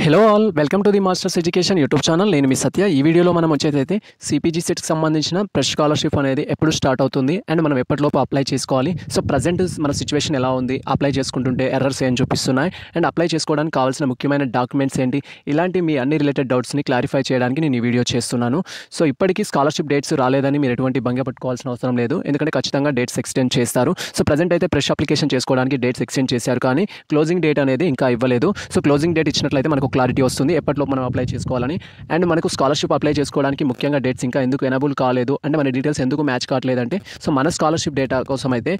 hello all welcome to the masters education YouTube channel నేను మీ సత్య ఈ వీడియోలో మనం వచ్చేదైతే సిపిజీ సెట్కి సంబంధించిన ఫ్రెష్ స్కాలర్షిప్ అనేది ఎప్పుడు స్టార్ట్ అవుతుంది అండ్ మనం ఎప్పటిలోపు అప్లై చేసుకోవాలి సో ప్రజెంట్ మన సిచ్యువేషన్ ఎలా ఉంది అప్లై చేసుకుంటుంటే ఎర్రర్స్ ఏం చూపిస్తున్నాయి అండ్ అప్లై చేసుకోవడానికి కావాల్సిన ముఖ్యమైన డాక్యుమెంట్స్ ఏంటి ఇలాంటి మీ అన్ని రిలేటెడ్ డౌట్స్ని క్లారిఫై చేయడానికి నేను ఈ వీడియో చేస్తున్నాను సో ఇప్పటికీ స్కాలర్షిప్ డేట్స్ రాలేదని మీరు ఎటువంటి భంగ పట్టుకోవాల్సిన అవసరం లేదు ఎందుకంటే ఖచ్చితంగా డేట్స్ ఎక్స్టెండ్ చేస్తారు సో ప్రజెంట్ అయితే ఫ్రెష్ అప్లికేషన్ చేసుకోవడానికి డేట్స్ ఎక్స్టెండ్ చేశారు కానీ క్లోజింగ్ డేట్ అనేది ఇంకా ఇవ్వలేదు సో క్లోజింగ్ డేట్ ఇచ్చినట్లయితే మనకు క్లారిటీ వస్తుంది ఎప్పట్లో మనం అప్లై చేసుకోవాలని అండ్ మనకు స్కాలర్షిప్ అప్లై చేసుకోవడానికి ముఖ్యంగా డేట్స్ ఇంకా ఎందుకు ఎనబుల్ కాలేదు అంటే మన డీటెయిల్స్ ఎందుకు మ్యాచ్ కావట్లేదంటే సో మన స్కాలర్షిప్ డేటా కోసం అయితే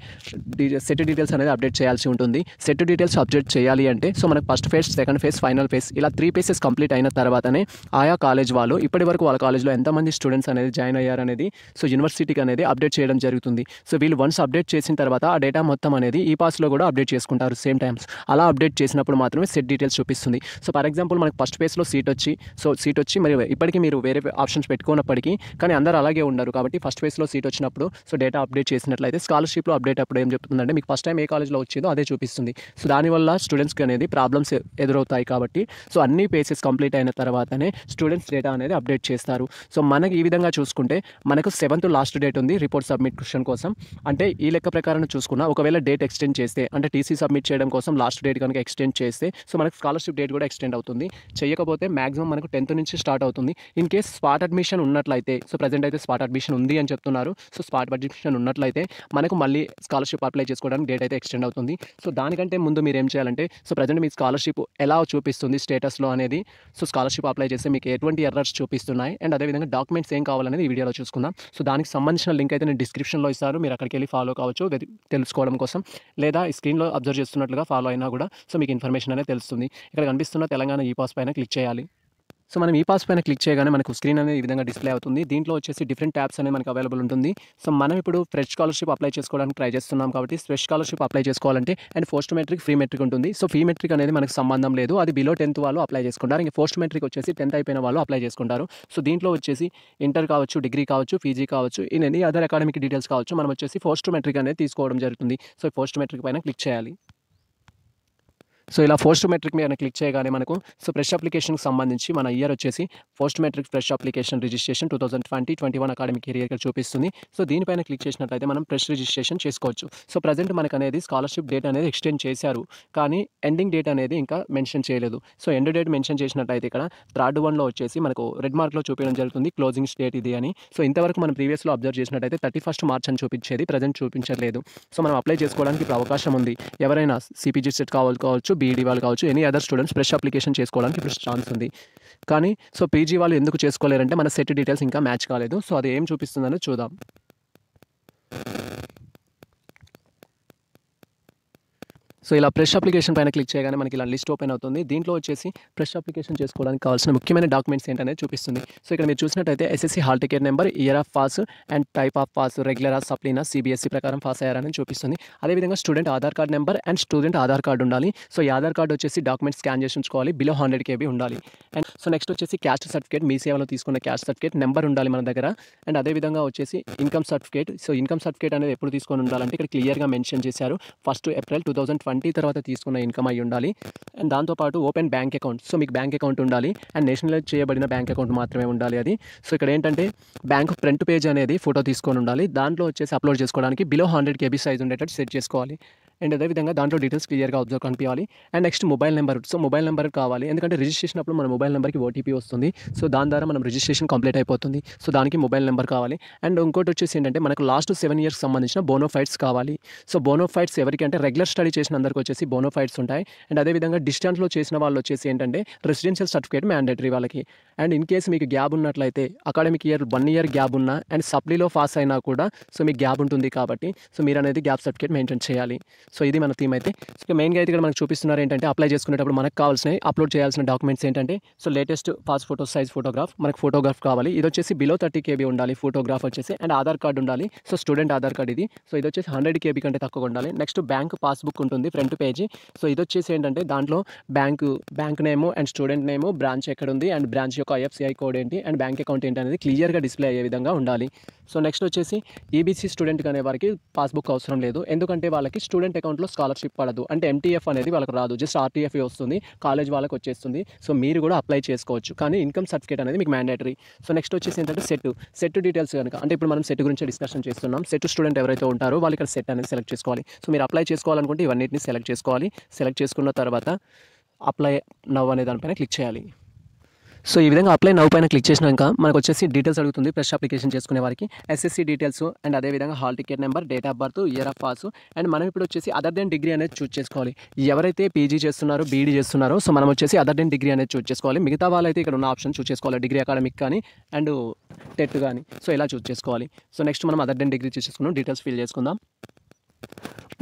సెట్ డీటెయిల్స్ అనేది అప్డేట్ చేయాల్సి ఉంటుంది సెట్ డీటెయిల్స్ అప్డేట్ చేయాలి అంటే సో మనకు first phase second phase final phase ఇలా త్రీ ఫేసెస్ కంప్లీట్ అయిన తర్వాతనే ఆయా కాలేజ్ వాళ్ళు ఇప్పటి వరకు వాళ్ళ కాలేజ్లో ఎంతమంది స్టూడెంట్స్ అనేది జాయిన్ అయ్యారనేది సో యూనివర్సిటీకి అనేది అప్డేట్ చేయడం జరుగుతుంది సో వీళ్ళు వన్స్ అప్డేట్ చేసిన తర్వాత ఆ డేటా మొత్తం అనేది ఈ పాస్లో కూడా అప్డేట్ చేసుకుంటారు సేమ్ టైమ్స్ అలా అప్డేట్ చేసినప్పుడు మాత్రమే సెట్ డీటెయిల్స్ చూపిస్తుంది సో ఫర్ ఎగ్జాంపుల్ మనకు ఫస్ట్ ఫేస్లో సీట్ వచ్చి సో సీట్ వచ్చి మరి ఇప్పటికీ మీరు వేరే ఆప్షన్స్ పెట్టుకున్నప్పటికీ కానీ అందరూ అలాగే ఉన్నారు కాబట్టి ఫస్ట్ ఫేస్లో సీట్ వచ్చినప్పుడు సో డేటా అప్డేట్ చేసినట్లయితే స్కాలర్షిప్లో అప్డేట్ అప్పుడు ఏం చెప్తుందంటే మీకు ఫస్ట్ టైం ఏ కాలేజ్లో వచ్చిందో అదే చూపిస్తుంది సో దానివల్ల స్టూడెంట్స్కి అనేది ప్రాబ్లమ్స్ ఎదురవుతాయి కాబట్టి సో అన్ని ఫేసెస్ కంప్లీట్ అయిన తర్వాతనే స్టూడెంట్స్ డేటా అనేది అప్డేట్ చేస్తారు సో మనకి ఈ విధంగా చూసుకుంటే మనకు సెవెంత్ లాస్ట్ డేట్ ఉంది రిపోర్ట్ సబ్మిట్ క్వశ్చన్ కోసం అంటే ఈ లెక్క ప్రకారం చూసుకున్నా ఒకవేళ డేట్ ఎక్స్టెండ్ చేస్తే అంటే టీసీ సబ్మిట్ చేయడం కోసం లాస్ట్ డేట్ కనుక ఎక్స్టెండ్ చేస్తే సో మనకు స్కాలర్షిప్ డేట్ కూడా ఎక్స్టెండ్ అవుతుంది అవుతుంది చేయకపోతే మ్యాక్సిమం మనకు టెన్త్ నుంచి స్టార్ట్ అవుతుంది ఇన్ కేస్ స్పాట్ అడ్మిషన్ ఉన్నట్లయితే సో ప్రజెంట్ అయితే స్పాట్ అడ్మిషన్ ఉంది అని చెప్తున్నారు సో స్పాట్ అడ్మిషన్ ఉన్నట్లయితే మనకు మళ్ళీ స్కాలర్షిప్ అప్లై చేసుకోవడానికి డేట్ అయితే ఎక్స్టెండ్ అవుతుంది సో దానికంటే ముందు మీరు ఏం చేయాలంటే సో ప్రజెంట్ మీ స్కాలర్షిప్ ఎలా చూపిస్తుంది స్టేటస్లో అనేది సో స్కాలర్షిప్ అప్లై చేస్తే మీకు ఎటువంటి ఎర్రర్స్ చూపిస్తున్నాయి అండ్ అదేవిధంగా డాక్యుమెంట్స్ ఏం కావాలనేది ఈ వీడియోలో చూసుకుందాం సో దానికి సంబంధించిన లింక్ అయితే నేను డిస్క్రిప్షన్లో ఇస్తాను మీరు అక్కడికి వెళ్ళి ఫాలో కావచ్చు తెలుసుకోవడం కోసం లేదా స్క్రీన్లో అబ్జర్వ్ చేస్తున్నట్లుగా ఫాలో అయినా కూడా సో మీకు ఇన్ఫర్మేషన్ అనేది తెలుస్తుంది ఇక్కడ కనిపిస్తున్న తెలంగాణ తెలంగాణ ఈ పాస్ పైన క్లిక్ చేయాలి సో మనం ఈ పాస్ పైన క్లిక్ చేయగానే మనకు స్క్రీన్ అనేది ఈ విధంగా డిస్ప్లే అవుతుంది దీంట్లో వచ్చేసి డిఫరెంట్ యాప్స్ అనేవి మనకు అవైలబుల్ ఉంటుంది సో మనం ఇప్పుడు ఫ్రెష్ స్కాలర్షిప్ అప్లై చేసుకోవడానికి ట్రై చేస్తున్నాం కాబట్టి ఫ్రెష్ స్కాలర్షిప్ అప్లై చేసుకోవాలంటే and post metric free metric ఉంటుంది సో ఫ్రీ మెట్రిక్ అనేది మనకు సంబంధం లేదు అది బిలో టెన్త్ వాళ్ళు అప్లై చేసుకుంటారు ఇంకా పోస్ట్ మెట్రిక్ వచ్చేసి టెన్త్ అయిపోయిన వాళ్ళు అప్లై చేసుకుంటారు సో దీంట్లో వచ్చేసి ఇంటర్ కావచ్చు డిగ్రీ కావచ్చు ఫీజీ కావచ్చు in any other academic details కావచ్చు మనం వచ్చేసి పోస్ట్ మెట్రిక్ అనేది తీసుకోవడం జరుగుతుంది సో పోస్ట్ మెట్రిక్ పైన క్లిక్ చేయాలి సో ఇలా పోస్ట్ మెట్రిక్ మీద క్లిక్ చేయగానే మనకు సో ఫ్రెష్ అప్లికేషన్కి సంబంధించి మన ఇయర్ వచ్చేసి post metric fresh application registration two thousand twenty twenty one academic year ఇక్కడ చూపిస్తుంది సో దీనిపైన క్లిక్ చేసినట్లయితే మనం ఫ్రెష్ రిజిస్ట్రేషన్ చేసుకోవచ్చు సో ప్రజెంట్ మనకు అనేది స్కాలర్షిప్ డేట్ అనేది ఎక్స్టెండ్ చేశారు కానీ ఎండింగ్ డేట్ అనేది ఇంకా మెన్షన్ చేయలేదు సో ఎండ్ డేట్ మెన్షన్ చేసినట్లయితే ఇక్కడ థర్డ్ వన్లో వచ్చేసి మనకు రెడ్ మార్క్లో చూపించడం జరుగుతుంది క్లోజింగ్ డేట్ ఇది అని సో ఇంతవరకు మనం ప్రీవియస్లో అబ్జర్వ్ చేసినట్లయితే థర్టీ ఫస్ట్ మార్చ్ అని చూపించేది ప్రజెంట్ చూపించట్లేదు సో మనం అప్లై చేసుకోవడానికి ఇప్పుడు అవకాశం ఉంది ఎవరైనా సిపిజీ సెట్ కావాలి కావచ్చు కావచ్చు బీఈడి e వాళ్ళు కావచ్చు any other students fresh application చేసుకోవడానికి ఫ్రెష్ ఛాన్స్ ఉంది కానీ సో పీజీ వాళ్ళు ఎందుకు చేసుకోలేరంటే మన సెట్ డీటెయిల్స్ ఇంకా మ్యాచ్ కాలేదు సో అది ఏం చూపిస్తుందని చూద్దాం సో ఇలా ఫ్రెష్ అప్లికేషన్ పైన క్లిక్ చేయగానే మనకి ఇలా లిస్ట్ ఓపెన్ అవుతుంది దీంట్లో వచ్చేసి ఫ్రెష్ అప్లికేషన్ చేసుకోవడానికి కావాల్సిన ముఖ్యమైన డాక్యుమెంట్స్ ఏంటనేది చూపిస్తుంది సో ఇక్కడ మీరు చూసినట్టయితే SSC hall ticket number year of pass and type of pass regular of సప్లీనా సిబిఎస్ఈ ప్రకారం పాస్ అయ్యారని చూపిస్తుంది అదేవిధంగా student Aadhaar card number and student Aadhaar card ఉండాలి సో ఈ ఆధార్ కార్డు వచ్చేసి డాక్యుమెంట్ స్కాన్ చేసి ఉంచుకోవాలి బిలో హండ్రెడ్ కేబీ ఉండాలి అండ్ సో నెక్స్ట్ వచ్చేసి క్యాస్ట్ సర్టిఫికేట్ మీ సేవలో తీసుకున్న క్యాస్ట్ సర్టిఫికేట్ నెంబర్ ఉండాలి మన దగ్గర అండ్ అదేవిధంగా వచ్చేసి income certificate so income certificate అనేది ఎప్పుడు తీసుకొని ఉండాలంటే ఇక్కడ క్లియర్గా మెన్షన్ చేశారు first April two thousand twenty తర్వాత తీసుకున్న ఇన్కమ్ అయి ఉండాలి అండ్ దాంతోపాటు ఓపెన్ బ్యాంక్ అకౌంట్ సో మీకు బ్యాంక్ అకౌంట్ ఉండాలి అండ్ నేషనలైజ్ చేయబడిన బ్యాంక్ అకౌంట్ మాత్రమే ఉండాలి అది సో ఇక్కడ ఏంటంటే బ్యాంక్ ఫ్రంట్ పేజ్ అనేది ఫోటో తీసుకొని ఉండాలి దాంట్లో వచ్చేసి అప్లోడ్ చేసుకోవడానికి బిలో హండ్రెడ్ కేబీ సైజ్ ఉండేటట్టు సెట్ చేసుకోవాలి అండ్ అదేవిధంగా దాంట్లో డీటెయిల్స్ క్లియర్గా అబ్జర్వ్ కనిపించాలి and next mobile number so mobile number కావాలి ఎందుకంటే రిజిస్ట్రేషన్ అప్పుడు మన మొబైల్ నెంబర్కి ఓటీపీ వస్తుంది సో దాని ద్వారా మనం రిజిస్ట్రేషన్ కంప్లీట్ అయిపోతుంది సో దానికి మొబైల్ నెంబర్ కావాలి అండ్ ఇంకోటి వచ్చేసి ఏంటంటే మనకు లాస్ట్ సెవెన్ ఇయర్స్ సంబంధించిన బోనోఫైట్స్ కావాలి సో బోనోఫైట్స్ ఎవరికంటే రెగ్యులర్ స్టడీ చేసిన అందరికి వచ్చేసి బోనోఫైట్స్ ఉంటాయి అండ్ అదేవిధంగా డిస్టెన్స్లో చేసిన వాళ్ళు వచ్చేసి ఏంటంటే రెసిడెన్షియల్ సర్టిఫికేట్ మ్యాండేటరీ వాళ్ళకి అండ్ ఇన్ కేసు మీకు గ్యాప్ ఉన్నట్లయితే academic year one year gap ఉన్నా అండ్ సప్లీలో పాస్ అయినా కూడా సో మీకు గ్యాప్ ఉంటుంది కాబట్టి సో మీరు అనేది గ్యాప్ సర్టిఫికేట్ మెయింటైన్ చేయాలి సో ఇది మన థీమ్ అయితే సో మెయిన్గా అయితే ఇక్కడ మనకు చూపిస్తున్నారు ఏంటంటే అప్లై చేసుకునేటప్పుడు మనకు కావాల్సిన అప్లోడ్ చేయాల్సిన డాక్యుమెంట్స్ ఏంటంటే so latest pass photo size photograph మనకు ఫోటోగ్రాఫ్ కావాలి ఇది వచ్చేసి బిలో థర్టీ కేబీ ఉండాలి ఫోటోగ్రాఫ్ వచ్చేసి అండ్ ఆధార్ కార్డు ఉండాలి సో స్టూడెంట్ ఆధార్ కార్డు ఇది సో ఇది వచ్చేసి హండ్రెడ్ కేబీ కంటే తక్కువ ఉండాలి నెక్స్ట్ బ్యాంక్ పాస్బుక్ ఉంటుంది ఫ్రంట్ పేజీ సో ఇది వచ్చేసి ఏంటంటే దాంట్లో bank bank name and student name branch ఎక్కడ ఉంది అండ్ బ్రాంచ్ యొక్క ఐఎఫ్సిఐ కోడ్ ఏంటి అండ్ బ్యాంక్ అకౌంట్ ఏంటి అనేది క్లియర్గా డిస్ప్లే అయ్యే విధంగా ఉండాలి సో నెక్స్ట్ వచ్చేసి ఈబీసీ స్టూడెంట్ కానీ వారికి పాస్బుక్ అవసరం లేదు ఎందుకంటే వాళ్ళకి స్టూడెంట్ స్టూడెంట్ అకౌంట్లో స్కాలర్షిప్ పడదు అంటే ఎంటీఎఫ్ అనేది వాళ్ళకి రాదు జస్ట్ ఆర్టీఎఫ్ వస్తుంది కాలేజ్ వాళ్ళకి వచ్చేస్తుంది సో మీరు కూడా అప్లై చేసుకోవచ్చు కానీ ఇన్కమ్ సర్టిఫికేట్ అనేది మీకు మ్యాండేటరీ సో నెక్స్ట్ వచ్చేసి ఏంటంటే సెట్ సెట్ డీటెయిల్స్ కనుక అంటే ఇప్పుడు మనం సెట్ గురించి డిస్కషన్ చేస్తున్నాం సెట్ స్టూడెంట్ ఎవరైతే ఉంటారో వాళ్ళు ఇక్కడ సెట్ అనేది సెలెక్ట్ చేసుకోవాలి సో మీరు అప్లై చేసుకోవాలనుకుంటే ఇవన్నిటిని సెలెక్ట్ చేసుకోవాలి సెలెక్ట్ చేసుకున్న తర్వాత అప్లై నవ్ అనే దానిపైన క్లిక్ చేయాలి సో ఈ విధంగా అప్లై నవ్ పైన క్లిక్ చేసినాక మనకు వచ్చేసి డీటెయిల్స్ అడుగుతుంది ఫ్రెష్ అప్లికేషన్ చేసుకునే వారికి ఎస్ఎస్సీ డీటెయిల్స్ అండ్ అదేవిధంగా hall ticket number date of birth year of pass and మనం ఇప్పుడు వచ్చేసి అదర్ దెన్ డిగ్రీ అనేది చూస్ చేసుకోవాలి ఎవరైతే పీజీ చేస్తున్నారో బీఈడీ చేస్తున్నారో సో మనం వచ్చేసి అదర్ దెన్ డిగ్రీ అనేది చూస్ చేసుకోవాలి మిగతా వాళ్ళైతే ఇక్కడ ఉన్న ఆప్షన్ చూస్ చేసుకోవాలి డిగ్రీ అకాడమిక్ కానీ అండ్ టెట్ కానీ సో ఇలా చూస్ చేసుకోవాలి సో నెక్స్ట్ మనం అదర్ దెన్ డిగ్రీ చూసేసుకున్నాం చేసుకున్నాం డీటెయిల్స్ ఫిల్ చేసుకుందాం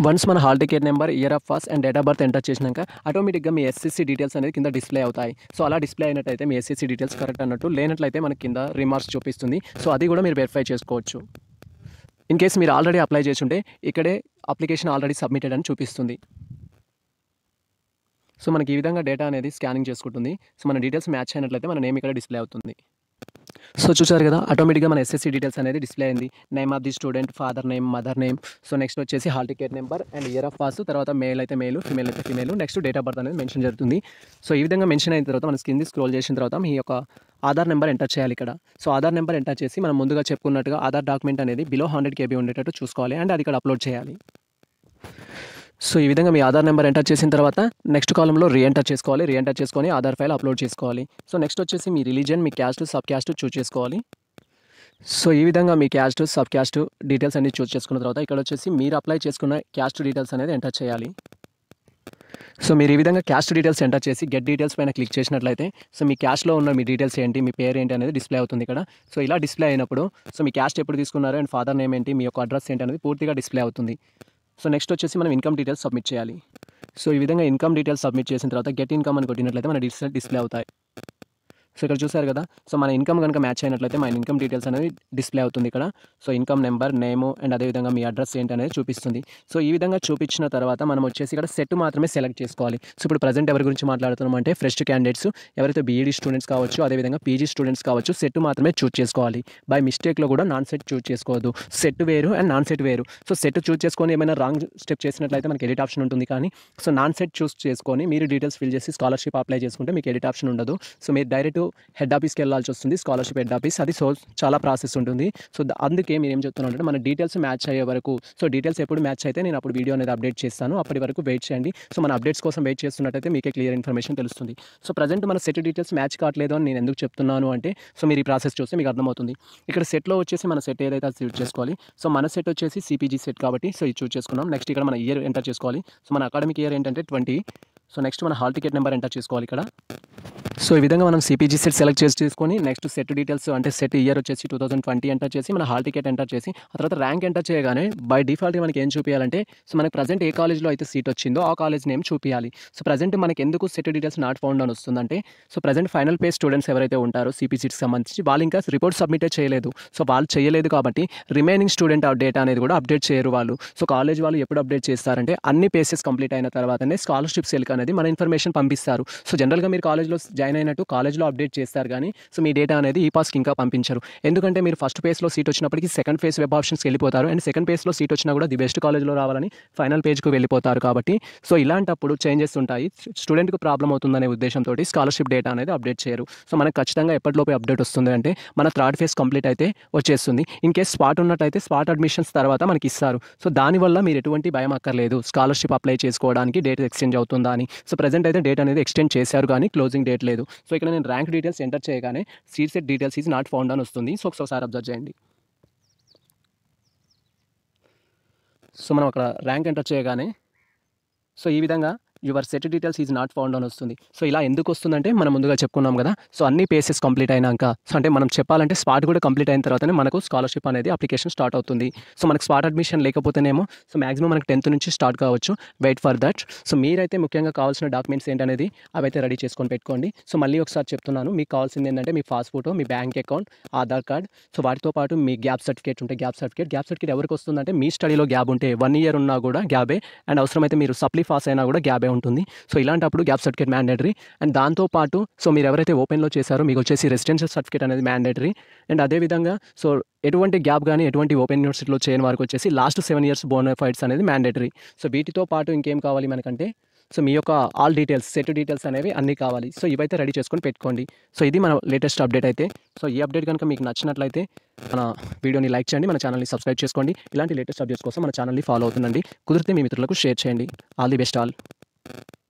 వన్స్ మన hall ticket number year of first and date of birth enter చేసినాక ఆటోమేటిక్గా మీ ఎస్ఎస్సీ డీటెయిల్స్ అనేది కింద డిస్ప్లే అవుతాయి సో అలా డిస్ప్లే అయినట్టయితే మీ ఎస్ఎస్సీ డీటెయిల్స్ కరెక్ట్ అన్నట్టు లేనట్లయితే మనకి కింద రిమార్క్స్ చూపిస్తుంది సో అది కూడా మీరు వెరిఫై చేసుకోవచ్చు ఇన్ కేస్ మీరు ఆల్రెడీ అప్లై చేసుంటే ఇక్కడే అప్లికేషన్ ఆల్రెడీ సబ్మిటెడ్ అని చూపిస్తుంది సో మనకి ఈ విధంగా డేటా అనేది స్కానింగ్ చేసుకుంటుంది సో మన డీటెయిల్స్ మ్యాచ్ అయినట్లయితే మన నేమ్ ఇక్కడ డిస్ప్లే అవుతుంది సో చూసారు కదా ఆటోమేటిక్గా మన ఎస్ఎస్సి డీటెయిల్స్ అనేది డిస్ప్లే అయింది name of the student father name mother name so next వచ్చేసి hall ticket number and year of pass తర్వాత మేల్ అయితే మేలు ఫిమేల్ అయితే female next date of birth అనేది మెన్షన్ జరుగుతుంది సో ఈ విధంగా మెన్షన్ అయిన తర్వాత మన స్కింది స్క్రోల్ చేసిన తర్వాత మీ యొక్క ఆధార్ నెంబర్ ఎంటర్ చేయాలి ఇక్కడ సో ఆధార్ నెంబర్ ఎంటర్ చేసి మనం ముందుగా చెప్పుకున్నట్టుగా ఆధార్ డాక్యుమెంట్ అనేది బిలో హండ్రెడ్ కేబీ ఉండేటట్టు చూసుకోవాలి అండ్ అది ఇక్కడ అప్లోడ్ చేయాలి సో ఈ విధంగా మీ ఆధార్ నెంబర్ ఎంటర్ చేసిన తర్వాత నెక్స్ట్ కాలంలో రీఎంటర్ చేసుకోవాలి రీఎంటర్ చేసుకొని ఆధార్ ఫైల్ అప్లోడ్ చేసుకోవాలి సో నెక్స్ట్ వచ్చేసి మీ రిలీజన్ మీ క్యాస్ట్ సబ్ క్యాస్ట్ చూస్ చేసుకోవాలి సో ఈ విధంగా మీ క్యాస్ట్ సబ్ క్యాస్ట్ డీటెయిల్స్ అన్ని చూస్ చేసుకున్న తర్వాత ఇక్కడ వచ్చేసి మీరు అప్లై చేసుకున్న క్యాస్ట్ డీటెయిల్స్ అనేది ఎంటర్ చేయాలి సో మీరు ఈ విధంగా క్యాస్ట్ డీటెయిల్స్ ఎంటర్ చేసి గెట్ డీటెయిల్స్ పైన క్లిక్ చేసినట్లయితే సో మీ క్యాష్లో ఉన్న మీ డీటెయిల్స్ ఏంటి మీ పేరు ఏంటి అనేది డిస్ప్లే అవుతుంది ఇక్కడ సో ఇలా డిస్ప్లే అయినప్పుడు సో మీ క్యాస్ట్ ఎప్పుడు తీసుకున్నారు అండ్ ఫాదర్ నేమ్ ఏంటి మీ యొక్క అడ్రస్ ఏంటి అనేది పూర్తిగా డిస్ప్లే అవుతుంది సో నెక్స్ట్ వచ్చేసి మనం ఇన్కమ్ డీటెయిల్స్ సబ్మిట్ చేయాలి సో ఈ విధంగా ఇన్కమ్ డీటెయిల్స్ సబ్మిట్ చేసిన తర్వాత గెట్ ఇన్కమ్ అని కొట్టినట్లయితే మన డిస్ప్లే అవుతాయి సో ఇక్కడ చూసారు కదా సో మన ఇన్కమ్ కనుక మ్యాచ్ అయినట్లయితే మన ఇన్కమ్ డీటెయిల్స్ అనేది డిస్ప్లే అవుతుంది ఇక్కడ so income number name and అదేవిధంగా మీ అడ్రస్ ఏంటి అనేది చూపిస్తుంది సో ఈ విధంగా చూపించిన తర్వాత మనం వచ్చేసి ఇక్కడ సెట్ మాత్రమే సెలెక్ట్ చేసుకోవాలి సో ఇప్పుడు ప్రజెంట్ ఎవరి గురించి మాట్లాడుతున్నాం అంటే ఫ్రెష్ క్యాండిడేట్స్ ఎవరైతే బీఈడీ e స్టూడెంట్స్ కావచ్చు అదేవిధంగా పీజీ స్టూడెంట్స్ కావచ్చు సెట్ మాత్రమే చూస్ చేసుకోవాలి బై మిస్టేక్లో కూడా నాన్ సెట్ చూస్ చేసుకోవద్దు సెట్ వేరు అండ్ నాన్ సెట్ వేరు సో సెట్ చూస్ చేసుకొని ఏమైనా రాంగ్ స్టెప్ చేసినట్లయితే మనకి ఎడిట్ ఆప్షన్ ఉంటుంది కానీ సో నాన్ సెట్ చూస్ చేసుకొని మీరు డీటెయిల్స్ ఫిల్ చేసి స్కాలర్షిప్ అప్లై చేసుకుంటే మీకు ఎడిట్ ఆప్షన్ ఉండదు సో మీరు డైరెక్ట్ టు హెడ్ ఆఫీస్కి వెళ్ళాల్సి వస్తుంది స్కాలర్షిప్ హెడ్ ఆఫీస్ అది సో చాలా ప్రాసెస్ ఉంటుంది సో అందుకే మీరు ఏం చెప్తున్నాను అంటే మన డీటెయిల్స్ మ్యాచ్ అయ్యే వరకు సో డీటెయిల్స్ ఎప్పుడు మ్యాచ్ అయితే నేను అప్పుడు వీడియో అనేది అప్డేట్ చేస్తాను అప్పటి వరకు వెయిట్ చేయండి సో మన అప్డేట్స్ కోసం వెయిట్ చేస్తున్నట్టయితే మీకే క్లియర్ ఇన్ఫర్మేషన్ తెలుస్తుంది సో ప్రజెంట్ మన సెట్ డీటెయిల్స్ మ్యాచ్ కావట్లేదు అని నేను ఎందుకు చెప్తున్నాను అంటే సో మీరు ఈ ప్రాసెస్ చూస్తే మీకు అర్థమవుతుంది ఇక్కడ సెట్లో వచ్చేసి మన సెట్ ఏదైతే అది చేసుకోవాలి సో మన సెట్ వచ్చేసి సిపిజీ సెట్ కాబట్టి సో ఇది చూస్ చేసుకున్నాం నెక్స్ట్ ఇక్కడ మన ఇయర్ ఎంటర్ చేసుకోవాలి సో మన అకాడమిక్ ఇయర్ ఏంటంటే ట్వంటీ సో నెక్స్ట్ మన హాల్ టికెట్ నెంబర్ ఎంటర్ చేసుకోవాలి ఇక్కడ సో ఈ విధంగా మనం సిపిజీ సెట్ సెలెక్ట్ చేసి తీసుకొని నెక్స్ట్ సెట్ డీటెయిల్స్ అంటే సెట్ ఇయర్ వచ్చేసి టూ థౌసండ్ ట్వంటీ ఎంటర్ చేసి మన హాల్ టికెట్ ఎంటర్ చేసి ఆ తర్వాత ర్యాంక్ ఎంటర్ చేయగానే బై డిఫాల్ట్గా మనకి ఏం చూపించాలంటే సో మనకి ప్రజెంట్ ఏ కాలేజ్లో అయితే సీట్ వచ్చిందో ఆ కాలేజ్ నేమ్ చూపించాలి సో ప్రజెంట్ మనకి ఎందుకు సెట్ డీటెయిల్స్ నాట్ ఫౌండ్ అని వస్తుందంటే సో ప్రజెంట్ ఫైనల్ పే స్టూడెంట్స్ ఎవరైతే ఉంటారో సిపీ సంబంధించి వాళ్ళు ఇంకా రిపోర్ట్ సబ్మిట్ చేయలేదు సో వాళ్ళు చేయలేదు కాబట్టి రిమైనింగ్ స్టూడెంట్ డేటా అనేది కూడా అప్డేట్ చేయరు వాళ్ళు సో కాలేజ్ వాళ్ళు ఎప్పుడు అప్డేట్ చేస్తారంటే అన్ని పేసెస్ కంప్లీట్ అయిన తర్వాతనే స్కాలర్షిప్ సెల్క్ అనేది మన ఇన్ఫర్మేషన్ పంపిస్తారు సో జనరల్గా మీరు కాలేజ్లో జాయిన్ జాయిన్ అయినట్టు కాలేజ్లో అప్డేట్ చేస్తారు కానీ సో మీ డేటా అనేది ఈ పాస్కి ఇంకా పంపించరు ఎందుకంటే మీరు ఫస్ట్ ఫేస్లో సీట్ వచ్చినప్పటికీ సెకండ్ ఫేస్ వెబ్ ఆప్షన్స్కి వెళ్ళిపోతారు అండ్ సెకండ్ ఫేస్లో సీట్ వచ్చినా కూడా ది బెస్ట్ కాలేజ్లో రావాలని ఫైనల్ పేజ్కు వెళ్ళిపోతారు కాబట్టి సో ఇలాంటప్పుడు చేంజెస్ ఉంటాయి స్టూడెంట్కి ప్రాబ్లం అవుతుందనే ఉద్దేశంతో స్కాలర్షిప్ డేటా అనేది అప్డేట్ చేయరు సో మనకు ఖచ్చితంగా ఎప్పటిలోపు అప్డేట్ వస్తుంది అంటే మన థర్డ్ ఫేస్ కంప్లీట్ అయితే వచ్చేస్తుంది ఇన్ స్పాట్ ఉన్నట్టయితే స్పాట్ అడ్మిషన్స్ తర్వాత మనకి ఇస్తారు సో దానివల్ల మీరు ఎటువంటి భయం అక్కర్లేదు స్కాలర్షిప్ అప్లై చేసుకోవడానికి డేట్ ఎక్స్చేంజ్ అవుతుందా అని సో ప్రజెంట్ అయితే డేట్ అనేది ఎక్స్టెండ్ చేశారు కానీ క్లోజింగ్ డేట్ లేదు లేదు సో ఇక్కడ నేను ర్యాంక్ డీటెయిల్స్ ఎంటర్ చేయగానే seat set details is not found అని వస్తుంది సో ఒకసారి అబ్జర్వ్ చేయండి సో మనం అక్కడ ర్యాంక్ ఎంటర్ చేయగానే సో ఈ విధంగా your set details is not found అని వస్తుంది సో ఇలా ఎందుకు వస్తుందంటే మనం ముందుగా చెప్పుకున్నాం కదా సో అన్ని పేసెస్ కంప్లీట్ అయినాక సో అంటే మనం చెప్పాలంటే స్పాట్ కూడా కంప్లీట్ అయిన తర్వాతనే మనకు స్కాలర్షిప్ అనేది అప్లికేషన్ స్టార్ట్ అవుతుంది సో మనకు స్పాట్ అడ్మిషన్ లేకపోతేనేమో సో మాక్సిమం మనకు టెన్త్ నుంచి స్టార్ట్ కావచ్చు వెయిట్ ఫర్ దట్ సో మీరైతే ముఖ్యంగా కావాల్సిన డాక్యుమెంట్స్ ఏంటనేది అవైతే రెడీ చేసుకొని పెట్టుకోండి సో మళ్ళీ ఒకసారి చెప్తున్నాను మీకు కావాల్సింది ఏంటంటే మీ పాస్ ఫోటో మీ bank account Aadhaar card so వాటితో పాటు మీ గ్యాప్ సర్టిఫికేట్ ఉంటే గ్యాప్ సర్టిఫికేట్ గ్యాప్ సర్టిఫికేట్ ఎవరికి వస్తుందంటే మీ స్టడీలో గ్యాప్ ఉంటే వన్ ఇయర్ ఉన్నా కూడా గ్యాబే అండ్ అవసరమైతే మీరు సప్లీ పాస్ అయినా కూడా గ్యాబే ఉంటుంది సో ఇలాంటప్పుడు గ్యాప్ సర్టిఫికేట్ మ్యాండేటరీ అండ్ దాంతోపాటు సో మీరు ఎవరైతే ఓపెన్లో చేశారో మీకు వచ్చేసి రెసిడెన్షియల్ సర్టిఫికేట్ అనేది మ్యాండేటరీ అండ్ అదేవిధంగా సో ఎటువంటి గ్యాప్ కానీ ఎటువంటి ఓపెన్ యూనివర్సిటీలో చేయని వారికి వచ్చేసి లాస్ట్ సెవెన్ ఇయర్స్ బోనోఫైట్స్ అనేది మ్యాండేటరీ సో వీటితో పాటు ఇంకేం కావాలి మనకంటే సో మీ యొక్క ఆల్ డీటెయిల్స్ సెట్ డీటెయిల్స్ అనేవి అన్నీ కావాలి సో ఇవైతే రెడీ చేసుకొని పెట్టుకోండి సో ఇది మన లేటెస్ట్ అప్డేట్ అయితే సో ఈ అప్డేట్ కనుక మీకు నచ్చినట్లయితే మన వీడియోని లైక్ చేయండి మన ఛానల్ని సబ్స్క్రైబ్ చేసుకోండి ఇలాంటి లేటెస్ట్ అప్డేట్స్ కోసం మన ఛానల్ని ఫాలో అవుతుందండి కుదిరితే మీ మిత్రులకు షేర్ చేయండి all the best all you